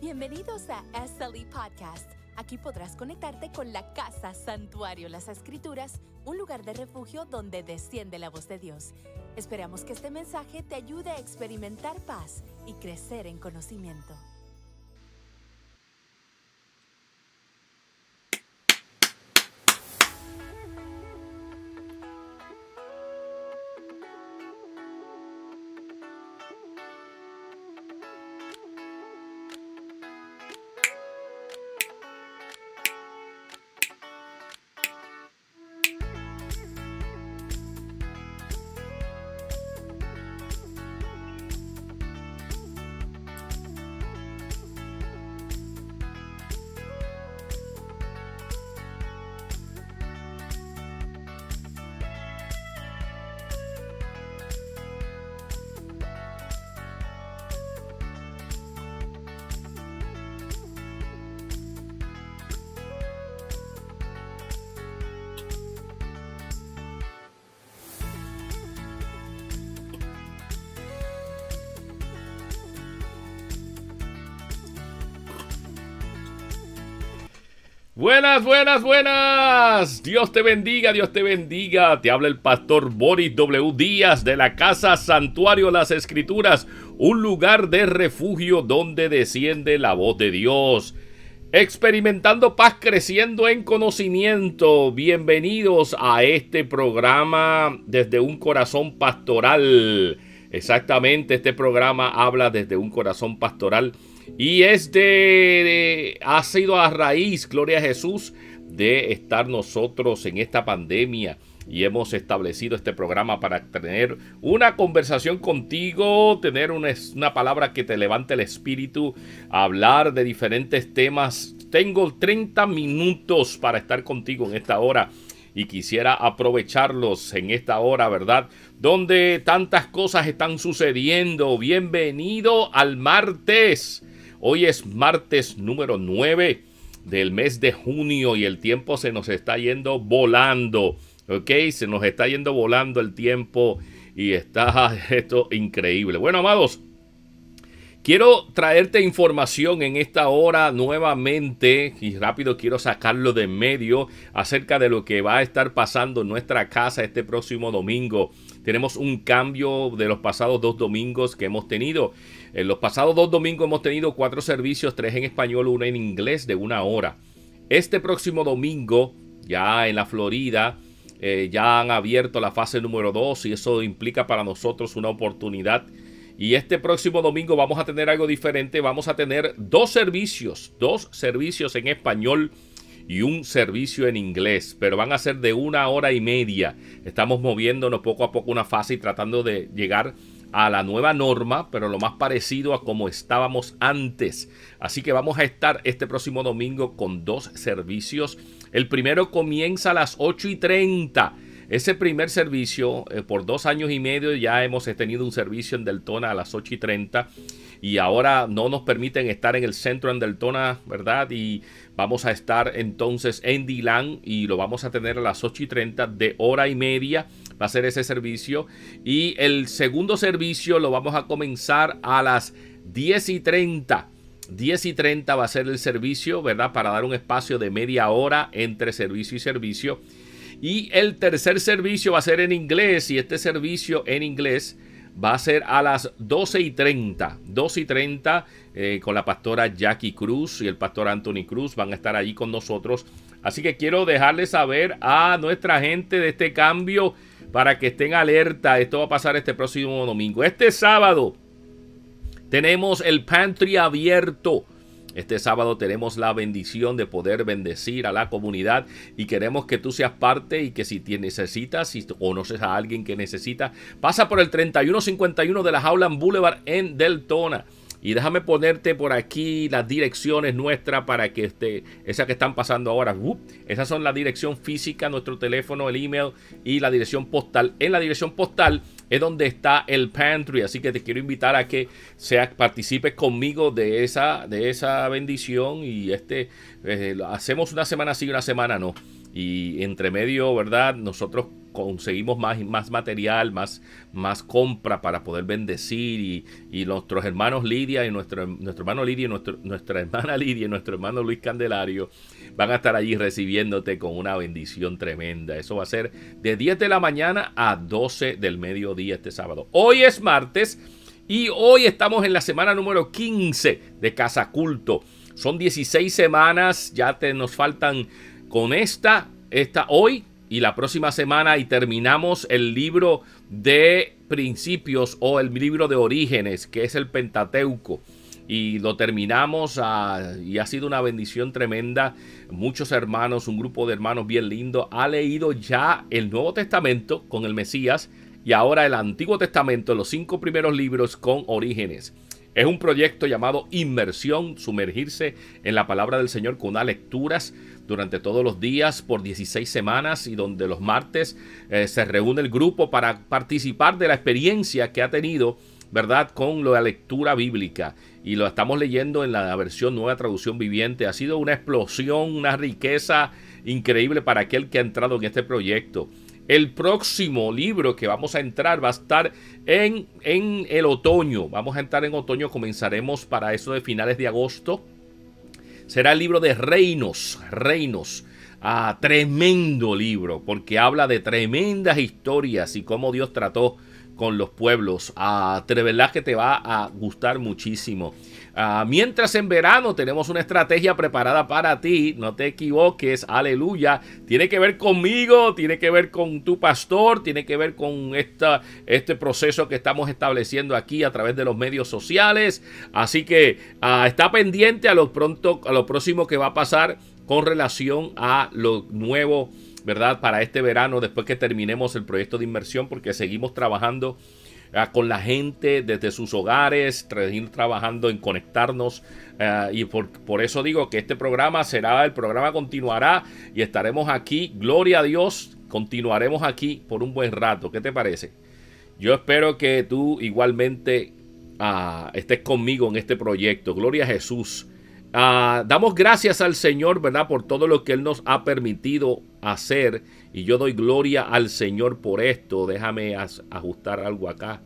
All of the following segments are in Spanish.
Bienvenidos a SLE Podcast. Aquí podrás conectarte con la casa Santuario Las Escrituras, un lugar de refugio donde desciende la voz de Dios. Esperamos que este mensaje te ayude a experimentar paz y crecer en conocimiento. Buenas, buenas, buenas. Dios te bendiga, Dios te bendiga. Te habla el pastor Boris W. Díaz de la Casa Santuario Las Escrituras, un lugar de refugio donde desciende la voz de Dios. Experimentando paz, creciendo en conocimiento. Bienvenidos a este programa desde un corazón pastoral. Exactamente, este programa habla desde un corazón pastoral y este ha sido a raíz, gloria a Jesús, de estar nosotros en esta pandemia y hemos establecido este programa para tener una conversación contigo, tener una, una, palabra que te levante el espíritu, hablar de diferentes temas. Tengo 30 minutos para estar contigo en esta hora. Y quisiera aprovecharlos en esta hora, ¿verdad? Donde tantas cosas están sucediendo. Bienvenido al martes. Hoy es martes número 9 del mes de junio y el tiempo se nos está yendo volando. ¿Ok? Se nos está yendo volando el tiempo y está esto increíble. Bueno, amados, quiero traerte información en esta hora nuevamente y rápido quiero sacarlo de medio acerca de lo que va a estar pasando en nuestra casa este próximo domingo. Tenemos un cambio de los pasados dos domingos que hemos tenido en los pasados dos domingos hemos tenido cuatro servicios, tres en español, uno en inglés de una hora. Este próximo domingo, ya en la Florida, eh, ya han abierto la fase número dos y eso implica para nosotros una oportunidad. Y este próximo domingo vamos a tener algo diferente, vamos a tener dos servicios, dos servicios en español y un servicio en inglés, pero van a ser de una hora y media. Estamos moviéndonos poco a poco una fase y tratando de llegar a la nueva norma, pero lo más parecido a como estábamos antes. Así que vamos a estar este próximo domingo con dos servicios. El primero comienza a las 8 y 30. Ese primer servicio, eh, por dos años y medio ya hemos tenido un servicio en Deltona a las 8 y 30 y ahora no nos permiten estar en el centro en Deltona, ¿verdad? Y vamos a estar entonces en Dilan y lo vamos a tener a las 8 y 30 de hora y media. Va a ser ese servicio. Y el segundo servicio lo vamos a comenzar a las 10 y 30. 10 y 30 va a ser el servicio, ¿verdad? Para dar un espacio de media hora entre servicio y servicio. Y el tercer servicio va a ser en inglés y este servicio en inglés va a ser a las 12 y 30. 12 y 30 eh, con la pastora Jackie Cruz y el pastor Anthony Cruz van a estar allí con nosotros. Así que quiero dejarles saber a nuestra gente de este cambio para que estén alerta. Esto va a pasar este próximo domingo. Este sábado tenemos el pantry abierto. Este sábado tenemos la bendición de poder bendecir a la comunidad y queremos que tú seas parte y que si te necesitas si conoces a alguien que necesita, pasa por el 3151 de la Howland Boulevard en Deltona. Y déjame ponerte por aquí las direcciones nuestras para que esté, esas que están pasando ahora, uh, esas son la dirección física, nuestro teléfono, el email y la dirección postal. En la dirección postal es donde está el pantry. Así que te quiero invitar a que seas, participes conmigo de esa, de esa bendición. Y este eh, hacemos una semana sí una semana no. Y entre medio, ¿verdad? Nosotros conseguimos más, más material, más, más compra para poder bendecir. Y, nuestros hermanos Lidia y nuestro, nuestro hermano Lidia y nuestra hermana Lidia y nuestro hermano Luis Candelario van a estar allí recibiéndote con una bendición tremenda. Eso va a ser de 10 de la mañana a 12 del mediodía este sábado. Hoy es martes y hoy estamos en la semana número 15 de Casa Culto. Son 16 semanas, ya te, nos faltan con esta, esta hoy y la próxima semana y terminamos el libro de principios o el libro de orígenes, que es el Pentateuco. Y lo terminamos ah, y ha sido una bendición tremenda. Muchos hermanos, un grupo de hermanos bien lindo, ha leído ya el Nuevo Testamento con el Mesías y ahora el Antiguo Testamento, los cinco primeros libros con orígenes. Es un proyecto llamado Inmersión, sumergirse en la palabra del Señor con unas lecturas durante todos los días por 16 semanas y donde los martes eh, se reúne el grupo para participar de la experiencia que ha tenido, ¿verdad?, con la lectura bíblica. Y lo estamos leyendo en la versión nueva traducción viviente. Ha sido una explosión, una riqueza increíble para aquel que ha entrado en este proyecto. El próximo libro que vamos a entrar va a estar en, en el otoño. Vamos a entrar en otoño, comenzaremos para eso de finales de agosto. Será el libro de Reinos, Reinos. Ah, tremendo libro, porque habla de tremendas historias y cómo Dios trató con los pueblos. Ah, de verdad que te va a gustar muchísimo. Ah, mientras en verano tenemos una estrategia preparada para ti, no te equivoques, aleluya. Tiene que ver conmigo, tiene que ver con tu pastor, tiene que ver con esta, este proceso que estamos estableciendo aquí a través de los medios sociales. Así que ah, está pendiente a lo pronto, a lo próximo que va a pasar con relación a lo nuevo, ¿verdad? Para este verano, después que terminemos el proyecto de inmersión, porque seguimos trabajando Ah, con la gente desde sus hogares, ir trabajando en conectarnos. Ah, y por, eso digo que este programa será, el programa continuará y estaremos aquí, gloria a Dios, continuaremos aquí por un buen rato. ¿Qué te parece? Yo espero que tú igualmente ah, estés conmigo en este proyecto. Gloria a Jesús. Ah, damos gracias al Señor, ¿verdad? Por todo lo que Él nos ha permitido hacer. Y yo doy gloria al Señor por esto. Déjame ajustar algo acá.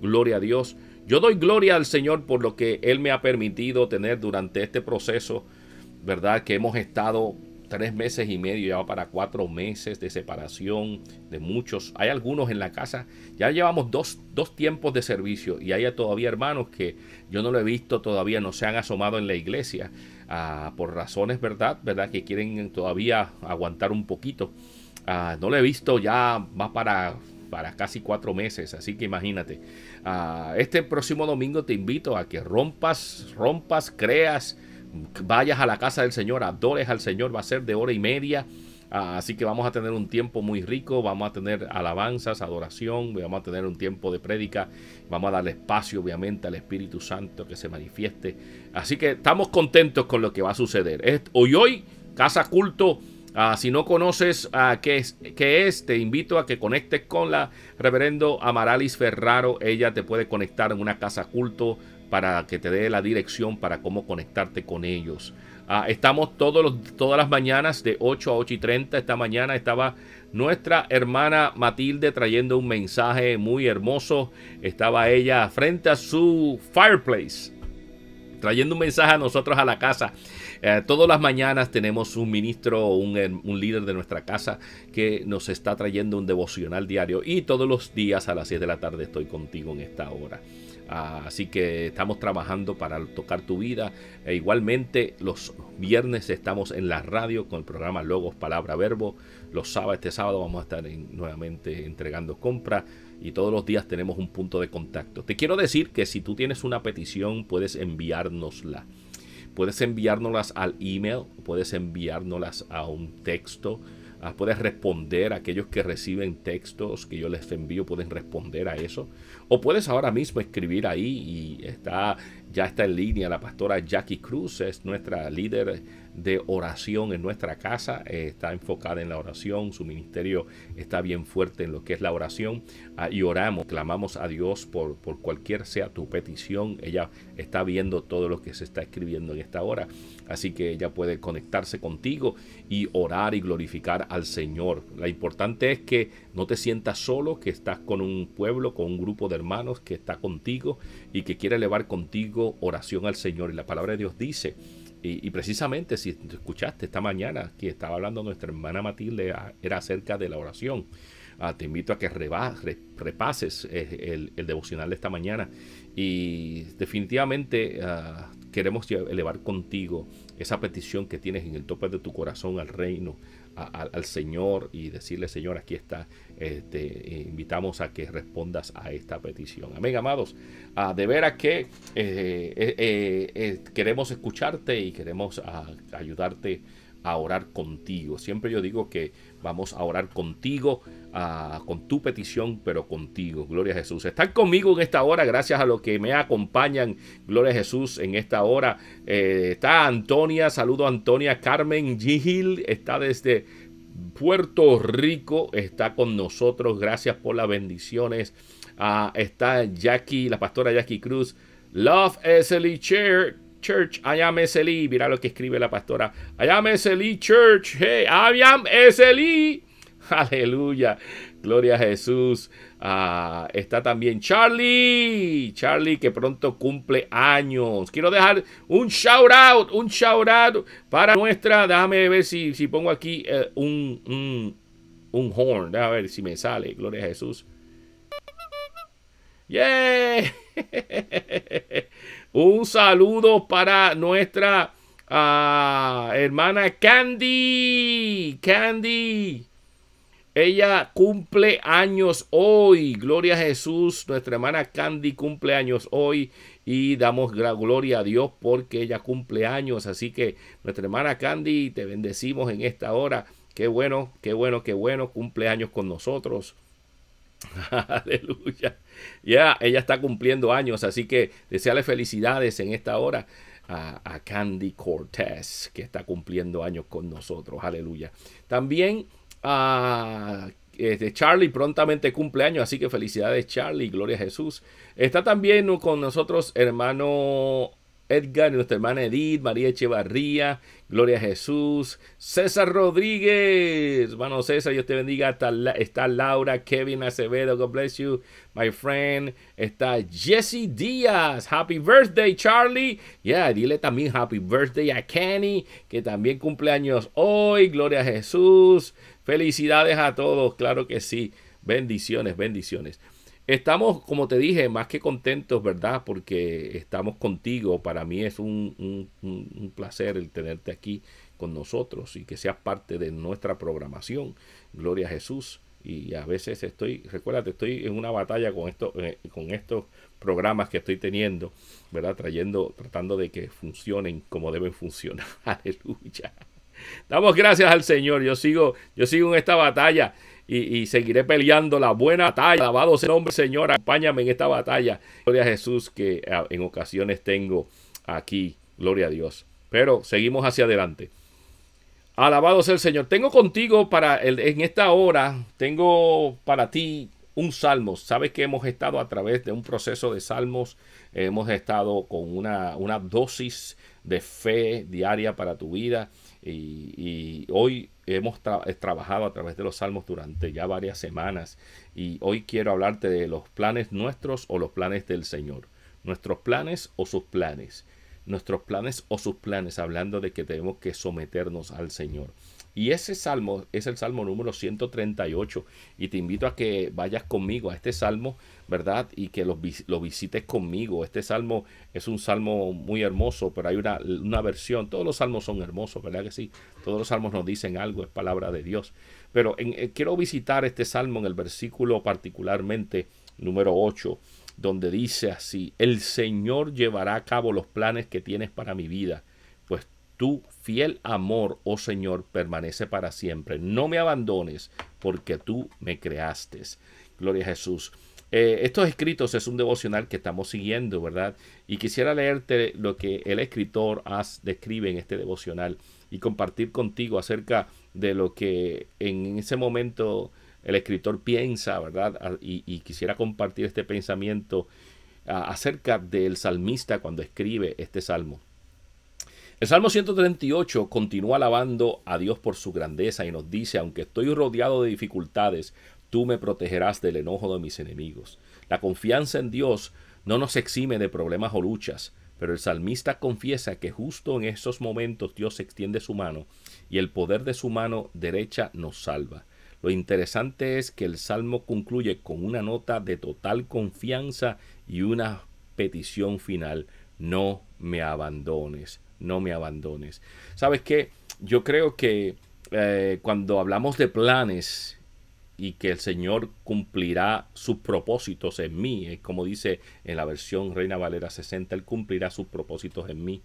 Gloria a Dios. Yo doy gloria al Señor por lo que Él me ha permitido tener durante este proceso, ¿verdad? Que hemos estado tres meses y medio, ya para cuatro meses de separación de muchos. Hay algunos en la casa, ya llevamos dos, tiempos de servicio y hay todavía hermanos que yo no lo he visto todavía, no se han asomado en la iglesia ah, por razones, ¿verdad? ¿Verdad? Que quieren todavía aguantar un poquito. Ah, no lo he visto ya, va para para casi cuatro meses, así que imagínate. Ah, este próximo domingo te invito a que rompas, rompas, creas, vayas a la casa del Señor, adores al Señor, va a ser de hora y media. Ah, así que vamos a tener un tiempo muy rico, vamos a tener alabanzas, adoración, vamos a tener un tiempo de prédica, vamos a darle espacio obviamente al Espíritu Santo que se manifieste. Así que estamos contentos con lo que va a suceder. Hoy hoy, Casa Culto, ah, si no conoces a ah, qué, es, qué es, te invito a que conectes con la reverendo Amaralis Ferraro. Ella te puede conectar en una casa culto para que te dé la dirección para cómo conectarte con ellos. Ah, estamos todos todas las mañanas de 8 a 8 y 30. Esta mañana estaba nuestra hermana Matilde trayendo un mensaje muy hermoso. Estaba ella frente a su fireplace trayendo un mensaje a nosotros a la casa. Eh, todas las mañanas tenemos un ministro, un, eh, un, líder de nuestra casa que nos está trayendo un devocional diario y todos los días a las 6 de la tarde estoy contigo en esta hora así que estamos trabajando para tocar tu vida. E igualmente los viernes estamos en la radio con el programa Logos, Palabra, Verbo. Los sábados, este sábado vamos a estar nuevamente entregando compra y todos los días tenemos un punto de contacto. Te quiero decir que si tú tienes una petición puedes enviárnosla. Puedes enviárnoslas al email, puedes enviárnoslas a un texto puedes responder a aquellos que reciben textos que yo les envío, pueden responder a eso. O puedes ahora mismo escribir ahí y está, ya está en línea la pastora Jackie Cruz, es nuestra líder de oración en nuestra casa, eh, está enfocada en la oración, su ministerio está bien fuerte en lo que es la oración ah, y oramos, clamamos a Dios por, por cualquier sea tu petición, ella está viendo todo lo que se está escribiendo en esta hora, así que ella puede conectarse contigo y orar y glorificar al Señor. la importante es que no te sientas solo, que estás con un pueblo, con un grupo de hermanos que está contigo y que quiere elevar contigo oración al Señor y la palabra de Dios dice, y, precisamente si escuchaste esta mañana que estaba hablando nuestra hermana Matilde, ah, era acerca de la oración. Ah, te invito a que repases eh, el, devocional de esta mañana. Y definitivamente ah, queremos elevar contigo esa petición que tienes en el tope de tu corazón al reino, al Señor y decirle, Señor, aquí está te este, invitamos a que respondas a esta petición. Amén, amados. Ah, de veras que eh, eh, eh, queremos escucharte y queremos ah, ayudarte a orar contigo. Siempre yo digo que vamos a orar contigo, ah, con tu petición, pero contigo. Gloria a Jesús. Están conmigo en esta hora, gracias a los que me acompañan. Gloria a Jesús en esta hora. está Antonia, saludo Antonia. Carmen Gigil está desde Puerto Rico está con nosotros. Gracias por las bendiciones. Ah, está Jackie, la pastora Jackie Cruz. Love SLE Church. Church, I am e. Mira lo que escribe la pastora. I am e Church. Hey, I am Aleluya. Gloria a Jesús. Ah, está también Charlie. Charlie que pronto cumple años. Quiero dejar un shout out. Un shout out para nuestra. Déjame ver si, pongo aquí eh, un, horn. Déjame ver si me sale. Gloria a Jesús. Yeah. un saludo para nuestra ah, hermana Candy. Candy. Ella cumple años hoy. Gloria a Jesús. Nuestra hermana Candy cumple años hoy. Y damos gloria a Dios porque ella cumple años. Así que nuestra hermana Candy, te bendecimos en esta hora. Qué bueno, qué bueno, qué bueno. Cumple años con nosotros. Aleluya. Ya, ella está cumpliendo años. Así que deseale felicidades en esta hora. A, a Candy Cortés, que está cumpliendo años con nosotros. Aleluya. También a este, Charlie prontamente cumpleaños, así que felicidades Charlie, gloria a Jesús. Está también con nosotros hermano Edgar, nuestra hermana Edith, María Echevarría, Gloria a Jesús, César Rodríguez, hermano César, Dios te bendiga, está, Laura, Kevin Acevedo, God bless you, my friend, está Jesse Díaz, happy birthday Charlie, yeah, dile también happy birthday a Kenny, que también cumpleaños hoy, Gloria a Jesús, Felicidades a todos, claro que sí. Bendiciones, bendiciones. Estamos, como te dije, más que contentos, ¿verdad? Porque estamos contigo. Para mí es un, placer el tenerte aquí con nosotros y que seas parte de nuestra programación. Gloria a Jesús. Y a veces estoy, recuérdate, estoy en una batalla con, esto, eh, con estos programas que estoy teniendo, ¿verdad? Trayendo, tratando de que funcionen como deben funcionar. Aleluya. Damos gracias al Señor. Yo sigo, yo sigo en esta batalla y, seguiré peleando la buena batalla. Alabado sea el nombre, Señor. Acompáñame en esta batalla. Gloria a Jesús que ah, en ocasiones tengo aquí. Gloria a Dios. Pero seguimos hacia adelante. Alabado sea el Señor. Tengo contigo para el, en esta hora, tengo para ti un salmo. Sabes que hemos estado a través de un proceso de salmos, hemos estado con una, una dosis de fe diaria para tu vida. Y, hoy hemos eh, trabajado a través de los salmos durante ya varias semanas y hoy quiero hablarte de los planes nuestros o los planes del Señor. Nuestros planes o sus planes. Nuestros planes o sus planes, hablando de que tenemos que someternos al Señor. Y ese salmo es el salmo número 138. Y te invito a que vayas conmigo a este salmo, ¿verdad? Y que lo, visites conmigo. Este salmo es un salmo muy hermoso, pero hay una, versión. Todos los salmos son hermosos, ¿verdad que sí? Todos los salmos nos dicen algo, es palabra de Dios. Pero eh, quiero visitar este salmo en el versículo particularmente número 8 donde dice así, el Señor llevará a cabo los planes que tienes para mi vida tu fiel amor, oh Señor, permanece para siempre. No me abandones porque tú me creaste. Gloria a Jesús. Eh, estos escritos es un devocional que estamos siguiendo, ¿verdad? Y quisiera leerte lo que el escritor has describe en este devocional y compartir contigo acerca de lo que en ese momento el escritor piensa, ¿verdad? Ah, y, quisiera compartir este pensamiento ah, acerca del salmista cuando escribe este salmo. El Salmo 138 continúa alabando a Dios por su grandeza y nos dice, aunque estoy rodeado de dificultades, tú me protegerás del enojo de mis enemigos. La confianza en Dios no nos exime de problemas o luchas, pero el salmista confiesa que justo en esos momentos Dios extiende su mano y el poder de su mano derecha nos salva. Lo interesante es que el salmo concluye con una nota de total confianza y una petición final, no me abandones no me abandones. ¿Sabes qué? Yo creo que eh, cuando hablamos de planes y que el Señor cumplirá sus propósitos en mí, como dice en la versión Reina Valera 60, Él cumplirá sus propósitos en mí.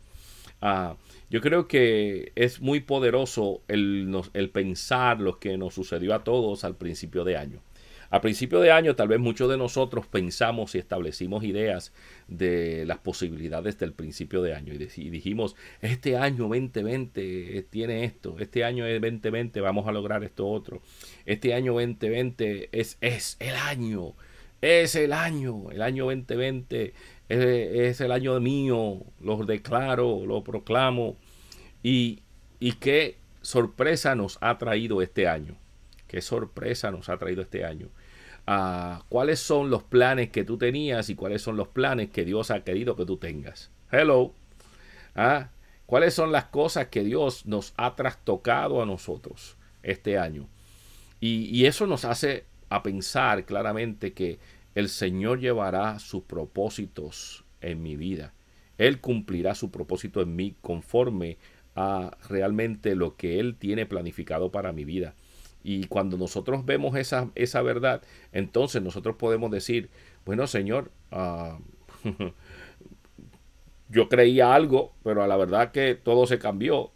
Ah, yo creo que es muy poderoso el pensar lo que nos sucedió a todos al principio de año. A principio de año tal vez muchos de nosotros pensamos y establecimos ideas de las posibilidades del principio de año y, dijimos, este año 2020 tiene esto, este año 2020 vamos a lograr esto otro, este año 2020 es, es el año, es el año, el año 2020 es, es el año mío, lo declaro, lo proclamo y, y qué sorpresa nos ha traído este año, qué sorpresa nos ha traído este año cuáles son los planes que tú tenías y cuáles son los planes que Dios ha querido que tú tengas. Hello. ¿Ah? ¿Cuáles son las cosas que Dios nos ha trastocado a nosotros este año? Y, y eso nos hace a pensar claramente que el Señor llevará sus propósitos en mi vida. Él cumplirá su propósito en mí conforme a realmente lo que Él tiene planificado para mi vida. Y cuando nosotros vemos esa, esa verdad, entonces nosotros podemos decir, bueno Señor, ah, yo creía algo, pero a la verdad que todo se cambió.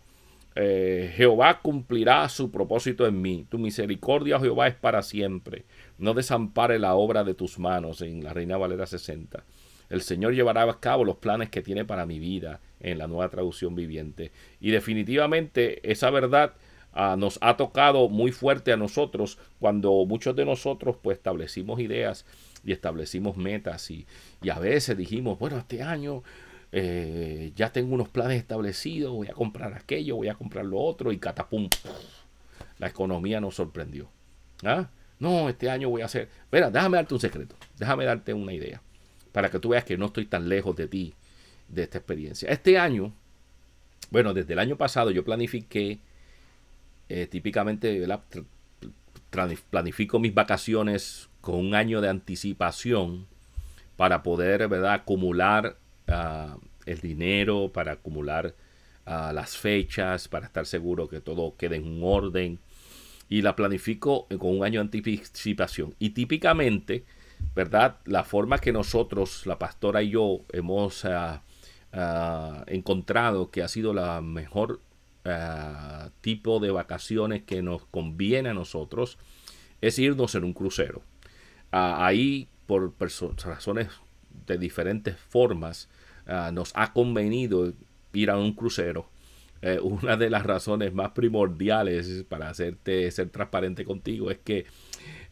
Eh, Jehová cumplirá su propósito en mí. Tu misericordia, oh Jehová, es para siempre. No desampare la obra de tus manos en la Reina Valera 60. El Señor llevará a cabo los planes que tiene para mi vida en la nueva traducción viviente. Y definitivamente esa verdad Ah, nos ha tocado muy fuerte a nosotros cuando muchos de nosotros pues establecimos ideas y establecimos metas y, a veces dijimos, bueno, este año eh, ya tengo unos planes establecidos, voy a comprar aquello, voy a comprar lo otro y catapum, la economía nos sorprendió. ¿Ah? No, este año voy a hacer, mira, déjame darte un secreto, déjame darte una idea para que tú veas que no estoy tan lejos de ti, de esta experiencia. Este año, bueno, desde el año pasado yo planifiqué eh, típicamente planifico mis vacaciones con un año de anticipación para poder ¿verdad? acumular ah, el dinero, para acumular ah, las fechas, para estar seguro que todo quede en orden. Y la planifico eh, con un año de anticipación. Y típicamente, ¿verdad? La forma que nosotros, la pastora y yo, hemos ah, encontrado que ha sido la mejor Ah, tipo de vacaciones que nos conviene a nosotros es irnos en un crucero. Ah, ahí, por razones de diferentes formas, ah, nos ha convenido ir a un crucero. Eh, una de las razones más primordiales para hacerte ser transparente contigo es que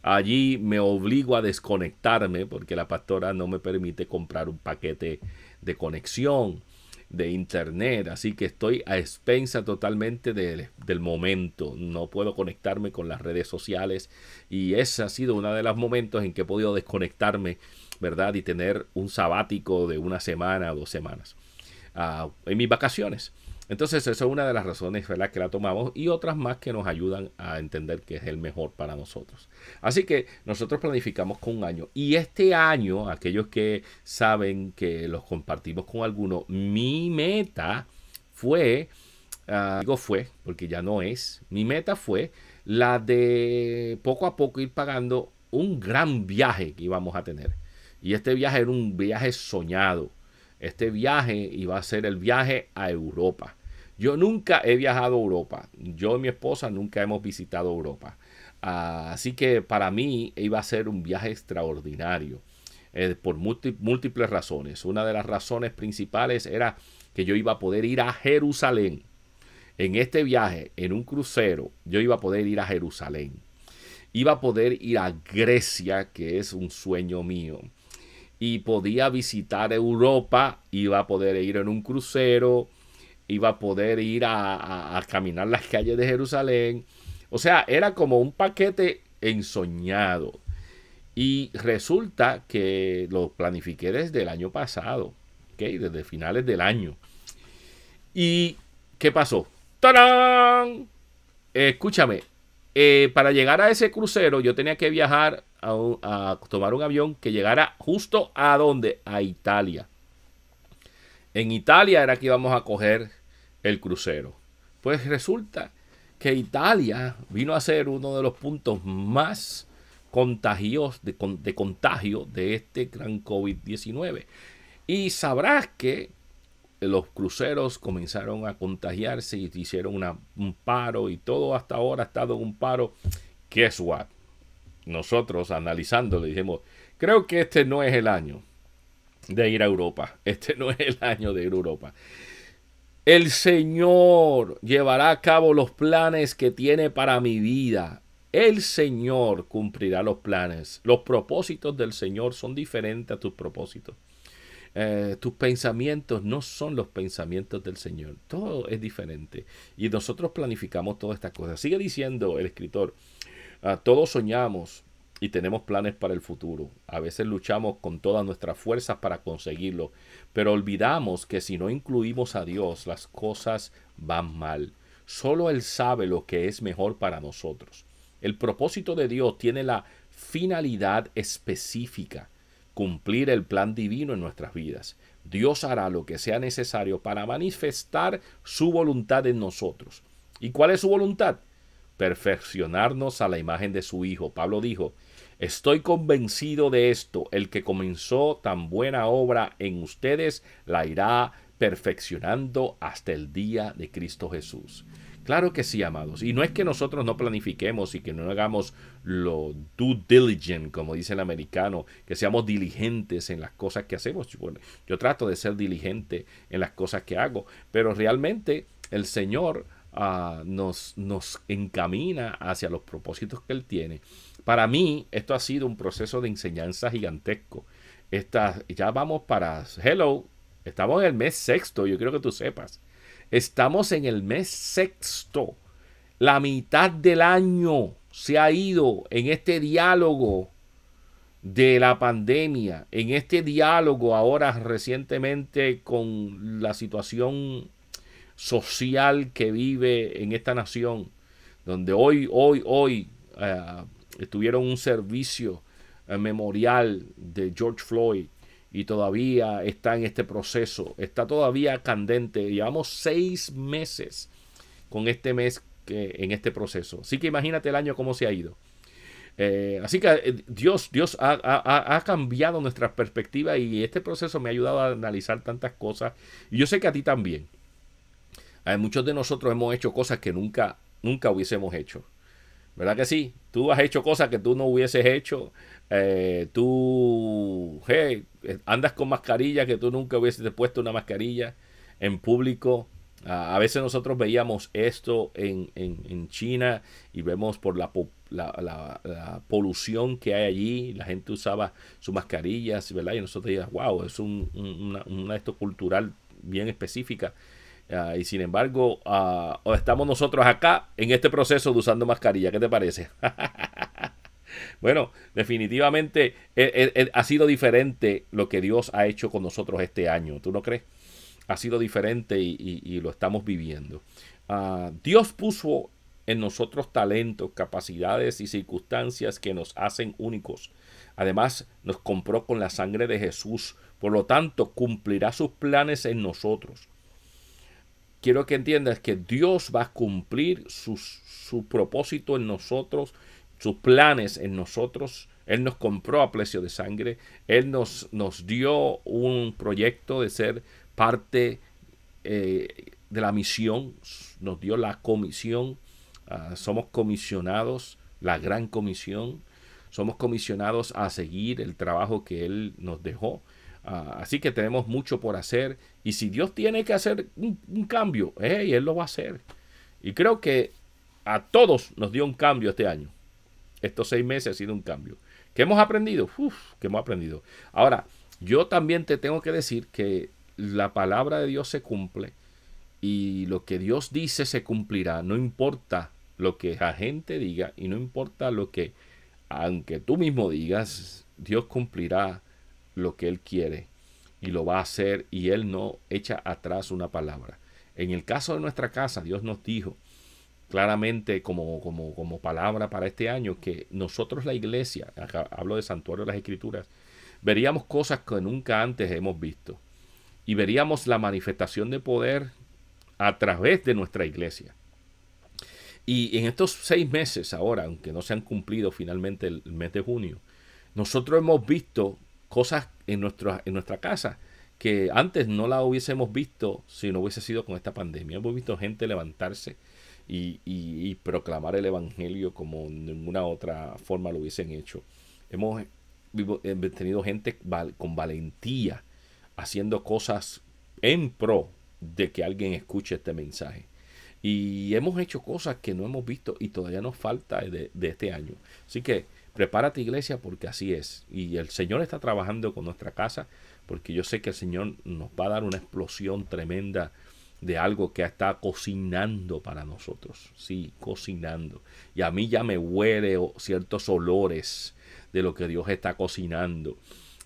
allí me obligo a desconectarme porque la pastora no me permite comprar un paquete de conexión de internet, así que estoy a expensa totalmente del momento, no puedo conectarme con las redes sociales y ese ha sido uno de los momentos en que he podido desconectarme, ¿verdad? Y tener un sabático de una semana o dos semanas ah, en mis vacaciones. Entonces, eso es una de las razones las que la tomamos y otras más que nos ayudan a entender que es el mejor para nosotros. Así que nosotros planificamos con un año. Y este año, aquellos que saben que los compartimos con algunos. mi meta fue, ah, digo fue, porque ya no es, mi meta fue la de poco a poco ir pagando un gran viaje que íbamos a tener. Y este viaje era un viaje soñado este viaje iba a ser el viaje a Europa. Yo nunca he viajado a Europa. Yo y mi esposa nunca hemos visitado Europa. Ah, así que para mí iba a ser un viaje extraordinario eh, por múltiples razones. Una de las razones principales era que yo iba a poder ir a Jerusalén. En este viaje, en un crucero, yo iba a poder ir a Jerusalén. Iba a poder ir a Grecia, que es un sueño mío y podía visitar Europa, iba a poder ir en un crucero, iba a poder ir a, caminar las calles de Jerusalén. O sea, era como un paquete ensoñado. Y resulta que lo planifiqué desde el año pasado, ¿okay? desde finales del año. ¿Y qué pasó? ¡Tarán! escúchame, eh, para llegar a ese crucero yo tenía que viajar a, tomar un avión que llegara justo a donde? A Italia. En Italia era que íbamos a coger el crucero. Pues resulta que Italia vino a ser uno de los puntos más contagios de, contagio de este gran COVID-19. Y sabrás que los cruceros comenzaron a contagiarse y hicieron un paro y todo hasta ahora ha estado un paro. es what? nosotros analizando le dijimos, creo que este no es el año de ir a Europa, este no es el año de ir a Europa. El Señor llevará a cabo los planes que tiene para mi vida. El Señor cumplirá los planes. Los propósitos del Señor son diferentes a tus propósitos. Eh, tus pensamientos no son los pensamientos del Señor. Todo es diferente. Y nosotros planificamos todas estas cosas. Sigue diciendo el escritor, Ah, todos soñamos y tenemos planes para el futuro. A veces luchamos con todas nuestras fuerzas para conseguirlo, pero olvidamos que si no incluimos a Dios, las cosas van mal. Solo Él sabe lo que es mejor para nosotros. El propósito de Dios tiene la finalidad específica, cumplir el plan divino en nuestras vidas. Dios hará lo que sea necesario para manifestar su voluntad en nosotros. ¿Y cuál es su voluntad? perfeccionarnos a la imagen de su Hijo. Pablo dijo, Estoy convencido de esto, el que comenzó tan buena obra en ustedes la irá perfeccionando hasta el día de Cristo Jesús. Claro que sí, amados. Y no es que nosotros no planifiquemos y que no hagamos lo due diligent, como dice el americano, que seamos diligentes en las cosas que hacemos. yo trato de ser diligente en las cosas que hago, pero realmente el Señor Ah, nos, nos encamina hacia los propósitos que Él tiene. Para mí, esto ha sido un proceso de enseñanza gigantesco. ya vamos para, hello, estamos en el mes sexto, yo creo que tú sepas. Estamos en el mes sexto. La mitad del año se ha ido en este diálogo de la pandemia, en este diálogo ahora recientemente con la situación social que vive en esta nación, donde hoy, hoy, hoy eh, estuvieron un servicio eh, memorial de George Floyd y todavía está en este proceso, está todavía candente. Llevamos seis meses con este mes que, en este proceso. Así que imagínate el año cómo se ha ido. Eh, así que Dios, Dios ha, ha, ha, cambiado nuestra perspectiva y este proceso me ha ayudado a analizar tantas cosas. Y yo sé que a ti también muchos de nosotros hemos hecho cosas que nunca, nunca hubiésemos hecho. ¿Verdad que sí? Tú has hecho cosas que tú no hubieses hecho. Eh, tú andas con mascarilla que tú nunca hubieses puesto una mascarilla en público. a veces nosotros veíamos esto en, en, China y vemos por la, la, la, polución que hay allí. La gente usaba sus mascarillas, ¿verdad? Y nosotros decíamos, wow, es un, una, una esto cultural bien específica. Ah, y sin embargo, ah, estamos nosotros acá en este proceso de usando mascarilla. ¿Qué te parece? bueno, definitivamente e, e, e, ha sido diferente lo que Dios ha hecho con nosotros este año. ¿Tú no crees? Ha sido diferente y, lo estamos viviendo. Ah, Dios puso en nosotros talentos, capacidades y circunstancias que nos hacen únicos. Además, nos compró con la sangre de Jesús. Por lo tanto, cumplirá sus planes en nosotros quiero que entiendas que Dios va a cumplir su propósito en nosotros, sus planes en nosotros. Él nos compró a precio de sangre. Él nos, nos dio un proyecto de ser parte eh, de la misión. Nos dio la comisión. Ah, somos comisionados, la gran comisión. Somos comisionados a seguir el trabajo que Él nos dejó. Ah, así que tenemos mucho por hacer. Y si Dios tiene que hacer un, cambio, Él lo va a hacer. Y creo que a todos nos dio un cambio este año. Estos seis meses ha sido un cambio. ¿Qué hemos aprendido? Uf, ¿qué hemos aprendido? Ahora, yo también te tengo que decir que la palabra de Dios se cumple y lo que Dios dice se cumplirá. No importa lo que la gente diga y no importa lo que, aunque tú mismo digas, Dios cumplirá lo que Él quiere y lo va a hacer y Él no echa atrás una palabra. En el caso de nuestra casa, Dios nos dijo claramente como, como, como palabra para este año que nosotros la iglesia, hablo de santuario de las escrituras, veríamos cosas que nunca antes hemos visto y veríamos la manifestación de poder a través de nuestra iglesia. Y en estos seis meses ahora, aunque no se han cumplido finalmente el mes de junio, nosotros hemos visto cosas en nuestra, en nuestra casa que antes no la hubiésemos visto si no hubiese sido con esta pandemia. Hemos visto gente levantarse y, proclamar el Evangelio como ninguna otra forma lo hubiesen hecho. Hemos eh, tenido gente con valentía haciendo cosas en pro de que alguien escuche este mensaje. Y hemos hecho cosas que no hemos visto y todavía nos falta de, de este año. Así que Prepárate iglesia porque así es. Y el Señor está trabajando con nuestra casa porque yo sé que el Señor nos va a dar una explosión tremenda de algo que está cocinando para nosotros. Sí, cocinando. Y a mí ya me huele ciertos olores de lo que Dios está cocinando.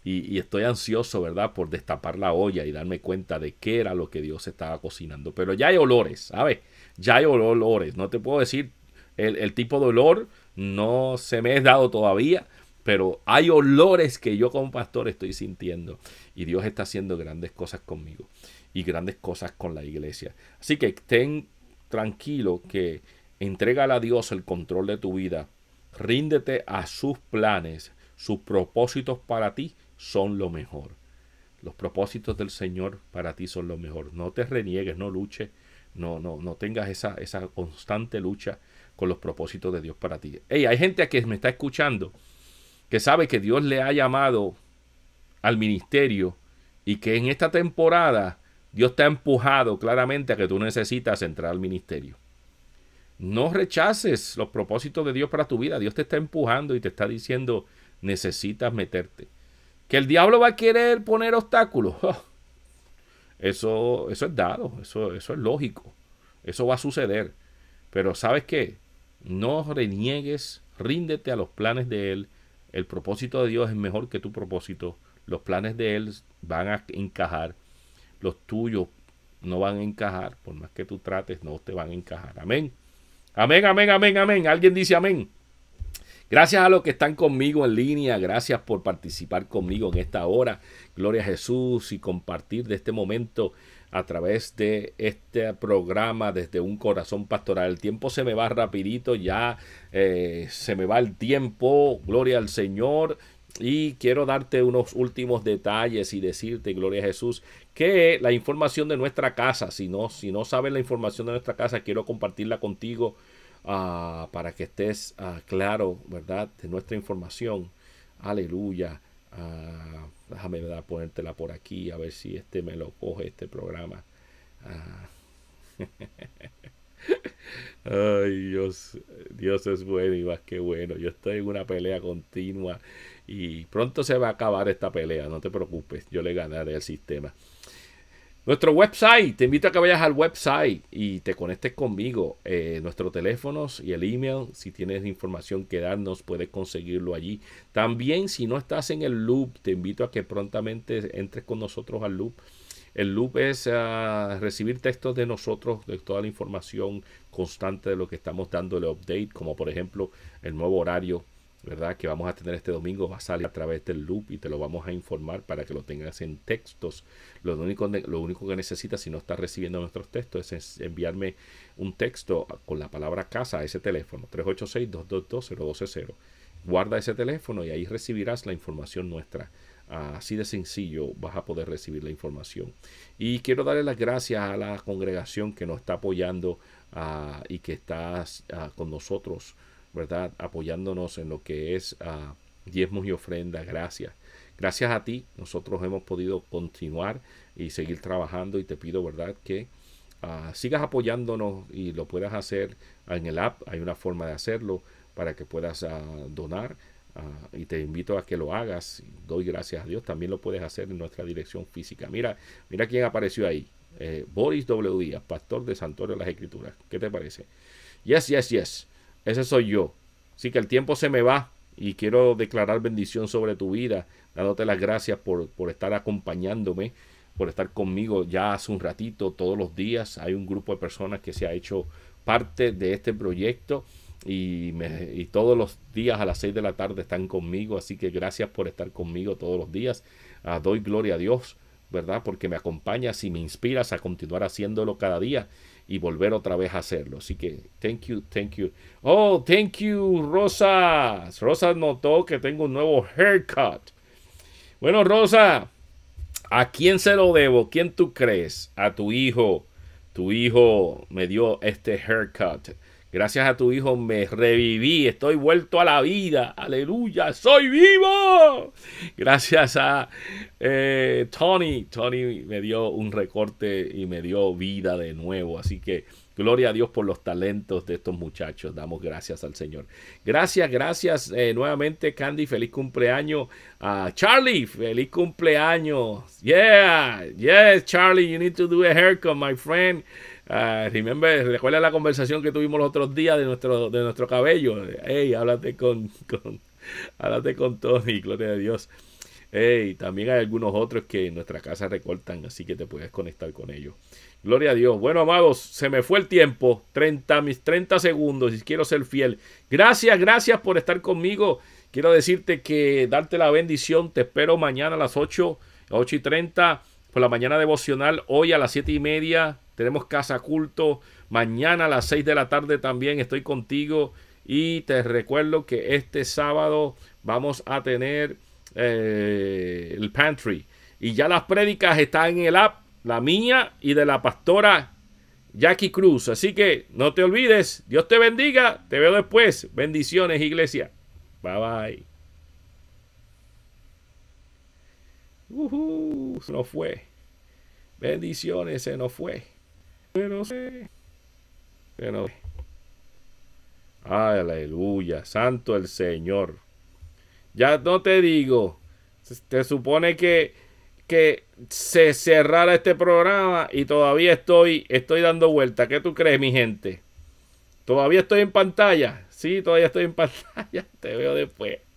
Y, estoy ansioso, ¿verdad?, por destapar la olla y darme cuenta de qué era lo que Dios estaba cocinando. Pero ya hay olores, ¿sabes? Ya hay olores. No te puedo decir el, el tipo de olor, no se me es dado todavía, pero hay olores que yo como pastor estoy sintiendo y Dios está haciendo grandes cosas conmigo y grandes cosas con la iglesia. Así que estén tranquilo que entrégale a Dios el control de tu vida, ríndete a sus planes, sus propósitos para ti son lo mejor. Los propósitos del Señor para ti son lo mejor. No te reniegues, no luches, no, no, no tengas esa, esa constante lucha con los propósitos de Dios para ti. Hey, hay gente que me está escuchando que sabe que Dios le ha llamado al ministerio y que en esta temporada Dios te ha empujado claramente a que tú necesitas entrar al ministerio. No rechaces los propósitos de Dios para tu vida. Dios te está empujando y te está diciendo, necesitas meterte. Que el diablo va a querer poner obstáculos. eso, eso es dado, eso, eso es lógico. Eso va a suceder. Pero ¿sabes qué? No reniegues, ríndete a los planes de Él. El propósito de Dios es mejor que tu propósito. Los planes de Él van a encajar. Los tuyos no van a encajar. Por más que tú trates, no te van a encajar. Amén. Amén, amén, amén, amén. Alguien dice amén. Gracias a los que están conmigo en línea, gracias por participar conmigo en esta hora. Gloria a Jesús y compartir de este momento a través de este programa desde un corazón pastoral. El tiempo se me va rapidito, ya eh, se me va el tiempo, gloria al Señor. Y quiero darte unos últimos detalles y decirte, gloria a Jesús, que la información de nuestra casa, si no, si no sabes la información de nuestra casa, quiero compartirla contigo ah, para que estés ah, claro, ¿verdad?, de nuestra información. Aleluya. Ah, déjame ponértela por aquí, a ver si este me lo coge este programa. Ah. Ay, Dios, Dios es bueno y más que bueno. Yo estoy en una pelea continua y pronto se va a acabar esta pelea, no te preocupes, yo le ganaré al sistema. Nuestro website, te invito a que vayas al website y te conectes conmigo. Eh, nuestros teléfonos y el email, si tienes información que darnos, puedes conseguirlo allí. También, si no estás en el loop, te invito a que prontamente entres con nosotros al loop. El loop es ah, recibir textos de nosotros, de toda la información constante de lo que estamos dándole update, como por ejemplo el nuevo horario ¿verdad? Que vamos a tener este domingo va a salir a través del loop y te lo vamos a informar para que lo tengas en textos. Lo único, lo único que necesitas si no estás recibiendo nuestros textos es enviarme un texto con la palabra casa a ese teléfono 386 222 0 Guarda ese teléfono y ahí recibirás la información nuestra. Así de sencillo vas a poder recibir la información. Y quiero darle las gracias a la congregación que nos está apoyando ah, y que está ah, con nosotros ¿verdad? Apoyándonos en lo que es uh, diezmos y ofrendas, gracias. Gracias a ti, nosotros hemos podido continuar y seguir trabajando y te pido, ¿verdad? Que ah, sigas apoyándonos y lo puedas hacer en el app. Hay una forma de hacerlo para que puedas ah, donar y te invito a que lo hagas. Doy gracias a Dios. También lo puedes hacer en nuestra dirección física. Mira, mira quién apareció ahí. Eh, Boris W. Díaz, pastor de Santorio de las Escrituras. ¿Qué te parece? Yes, yes, yes. Ese soy yo. Así que el tiempo se me va y quiero declarar bendición sobre tu vida, dándote las gracias por, estar acompañándome, por estar conmigo ya hace un ratito, todos los días. Hay un grupo de personas que se ha hecho parte de este proyecto. Y, me, y, todos los días a las 6 de la tarde están conmigo, así que gracias por estar conmigo todos los días. Ah, doy gloria a Dios, ¿verdad? Porque me acompañas y me inspiras a continuar haciéndolo cada día y volver otra vez a hacerlo. Así que, thank you, thank you. Oh, thank you, Rosa. Rosa notó que tengo un nuevo haircut. Bueno, Rosa, ¿a quién se lo debo? ¿Quién tú crees? A tu hijo. Tu hijo me dio este haircut. Gracias a tu Hijo me reviví, estoy vuelto a la vida. Aleluya, soy vivo. Gracias a eh, Tony. Tony me dio un recorte y me dio vida de nuevo. Así que gloria a Dios por los talentos de estos muchachos. Damos gracias al Señor. Gracias, gracias eh, nuevamente Candy. Feliz cumpleaños a ah, Charlie. Feliz cumpleaños. Yeah, yes Charlie, you need to do a haircut, my friend. Ah, remember, recuerda la conversación que tuvimos los otros días de nuestro, de nuestro cabello. Hey, háblate con, con, háblate con Tony, gloria a Dios. Hey, también hay algunos otros que en nuestra casa recortan, así que te puedes conectar con ellos. Gloria a Dios. Bueno, amados, se me fue el tiempo. 30, mis 30 segundos y quiero ser fiel. Gracias, gracias por estar conmigo. Quiero decirte que darte la bendición. Te espero mañana a las 8, 8 y 30 por la mañana devocional. Hoy a las siete y media tenemos casa culto. Mañana a las 6 de la tarde también estoy contigo. Y te recuerdo que este sábado vamos a tener eh, el pantry. Y ya las prédicas están en el app, la mía y de la pastora Jackie Cruz. Así que no te olvides. Dios te bendiga. Te veo después. Bendiciones, iglesia. Bye bye. Uh se nos fue. Bendiciones, se nos fue. Se nos fue. Se nos Aleluya, santo el Señor. Ya no te digo, te supone que, que se cerrara este programa y todavía estoy, estoy dando vuelta. ¿Qué tú crees, mi gente? Todavía estoy en pantalla. Sí, todavía estoy en pantalla. Te veo después.